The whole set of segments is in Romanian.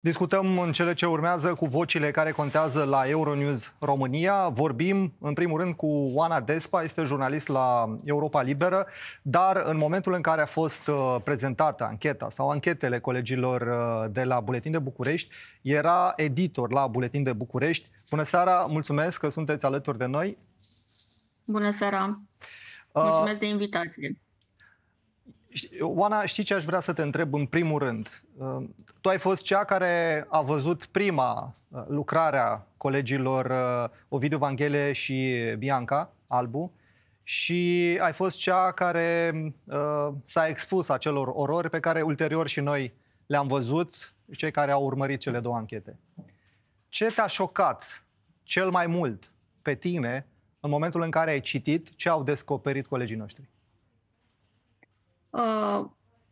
Discutăm în cele ce urmează cu vocile care contează la Euronews România. Vorbim, în primul rând, cu Oana Despa, este jurnalist la Europa Liberă, dar în momentul în care a fost uh, prezentată ancheta sau anchetele colegilor uh, de la Buletin de București, era editor la Buletin de București. Bună seara, mulțumesc că sunteți alături de noi. Bună seara, uh, mulțumesc de invitație. Oana, știi ce aș vrea să te întreb în primul rând? Uh, tu ai fost cea care a văzut prima uh, lucrarea colegilor uh, Ovidiu Vanghele și Bianca Albu și ai fost cea care s-a expus acelor orori pe care ulterior și noi le-am văzut, cei care au urmărit cele două anchete. Ce te-a șocat cel mai mult pe tine în momentul în care ai citit ce au descoperit colegii noștri?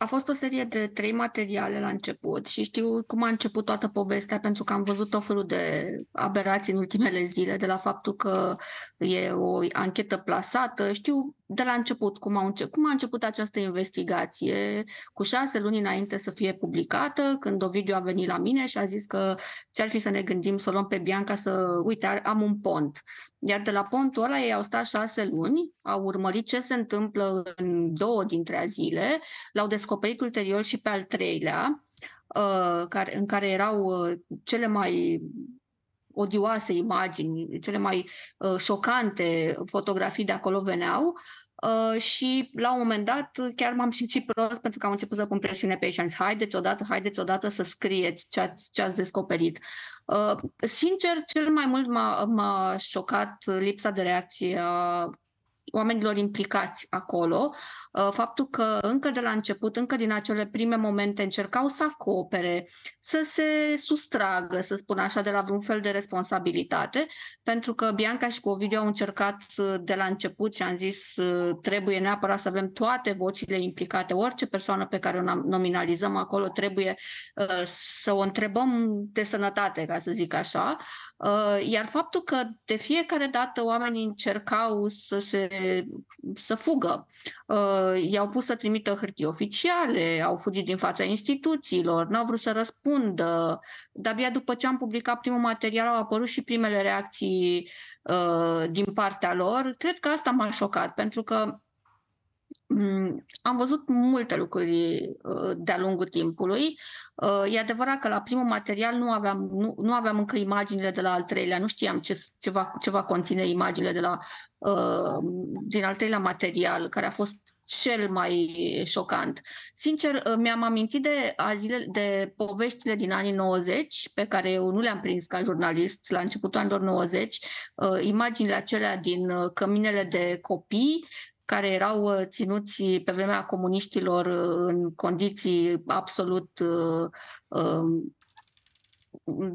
a fost o serie de trei materiale la început și știu cum a început toată povestea pentru că am văzut tot felul de aberații în ultimele zile, de la faptul că e o anchetă plasată, știu de la început, cum, a, început, cum a început această investigație, cu șase luni înainte să fie publicată, când Ovidiu a venit la mine și a zis că ce-ar fi să ne gândim să o luăm pe Bianca să, uite, am un pont. Iar de la pontul ăla ei au stat șase luni, au urmărit ce se întâmplă în două dintre zile, l-au descoperit ulterior și pe al treilea, uh, în care erau uh, cele mai odioase imagini, cele mai uh, șocante fotografii de acolo veneau uh, și la un moment dat chiar m-am simțit prost pentru că am început să pun presiune pe ei și am zis haideți odată, haideți odată să scrieți ce ați, ce ați descoperit. Uh, sincer, cel mai mult m-a, m-a șocat lipsa de reacție a oamenilor implicați acolo, uh, faptul că încă de la început, încă din acele prime momente încercau să acopere, să se sustragă, să spun așa, de la vreun fel de responsabilitate, pentru că Bianca și Covidiu au încercat uh, de la început și am zis uh, trebuie neapărat să avem toate vocile implicate, orice persoană pe care o nominalizăm acolo trebuie să o întrebăm de sănătate, ca să zic așa, iar faptul că de fiecare dată oamenii încercau să se să fugă. Uh, i-au pus să trimită hârtii oficiale, au fugit din fața instituțiilor, n-au vrut să răspundă. De-abia după ce am publicat primul material au apărut și primele reacții uh, din partea lor. Cred că asta m-a șocat, pentru că Mm, am văzut multe lucruri uh, de-a lungul timpului. Uh, e adevărat că la primul material nu aveam, nu, nu aveam încă imaginile de la al treilea, nu știam ce, ce, va, ce va conține imaginile de la, uh, din al treilea material, care a fost cel mai șocant. Sincer, mi-am amintit de, azile, de poveștile din anii 90, pe care eu nu le-am prins ca jurnalist la începutul anilor 90, imaginile acelea din căminele de copii, care erau uh, ținuți pe vremea comuniștilor uh, în condiții absolut uh, um,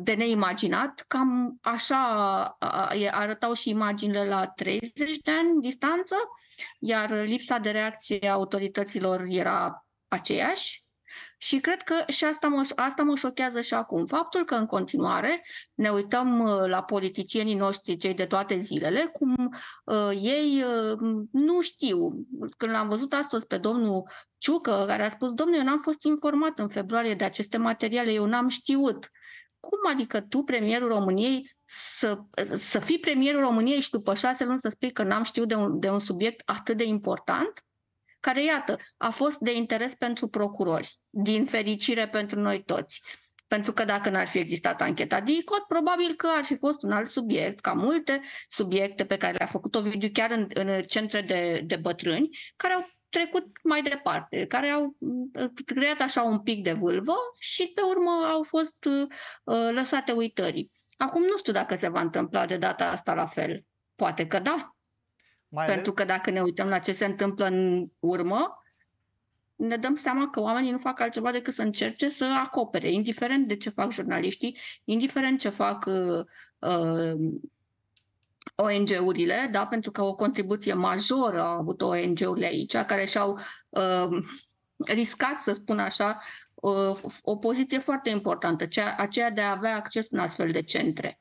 de neimaginat. Cam așa arătau și imaginile la 30 de ani distanță, iar lipsa de reacție a autorităților era aceeași. Și cred că și asta mă, asta mă șochează și acum. Faptul că în continuare ne uităm uh, la politicienii noștri, cei de toate zilele, cum uh, ei uh, nu știu. Când l-am văzut astăzi pe domnul Ciucă, care a spus, domnule, eu n-am fost informat în februarie de aceste materiale, eu n-am știut. Cum adică tu, premierul României, să, să fii premierul României și după șase luni să spui că n-am știut de un, de un subiect atât de important? care, iată, a fost de interes pentru procurori, din fericire pentru noi toți. Pentru că dacă n-ar fi existat ancheta DICOT, probabil că ar fi fost un alt subiect, ca multe subiecte pe care le-a făcut Ovidiu chiar în, în centre de, de bătrâni, care au trecut mai departe, care au mm, creat așa un pic de vulvă și pe urmă au fost uh, lăsate uitării. Acum nu știu dacă se va întâmpla de data asta la fel. Poate că da, mai Pentru ales? că dacă ne uităm la ce se întâmplă în urmă, ne dăm seama că oamenii nu fac altceva decât să încerce să acopere, indiferent de ce fac jurnaliștii, indiferent ce fac uh, uh, ONG-urile, da? pentru că o contribuție majoră au avut ONG-urile aici, care și-au uh, riscat, să spun așa, o, uh, o poziție foarte importantă, cea, aceea de a avea acces în astfel de centre.